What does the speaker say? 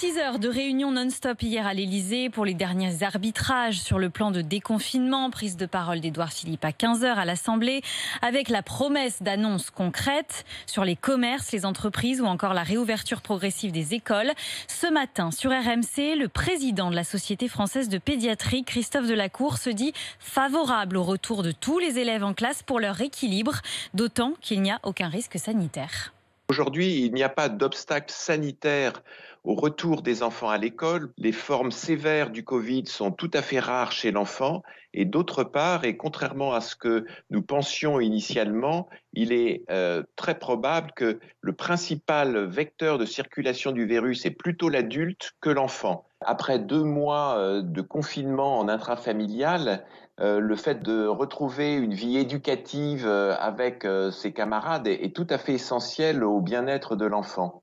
Six heures de réunion non-stop hier à l'Elysée pour les derniers arbitrages sur le plan de déconfinement. Prise de parole d'Edouard Philippe à 15 heures à l'Assemblée avec la promesse d'annonces concrètes sur les commerces, les entreprises ou encore la réouverture progressive des écoles. Ce matin, sur RMC, le président de la Société française de pédiatrie, Christophe Delacour, se dit favorable au retour de tous les élèves en classe pour leur équilibre, d'autant qu'il n'y a aucun risque sanitaire. Aujourd'hui, il n'y a pas d'obstacle sanitaire au retour des enfants à l'école. Les formes sévères du Covid sont tout à fait rares chez l'enfant. Et d'autre part, et contrairement à ce que nous pensions initialement, il est euh, très probable que le principal vecteur de circulation du virus est plutôt l'adulte que l'enfant. Après deux mois euh, de confinement en intrafamilial, euh, le fait de retrouver une vie éducative euh, avec ses camarades est tout à fait essentiel au bien-être de l'enfant.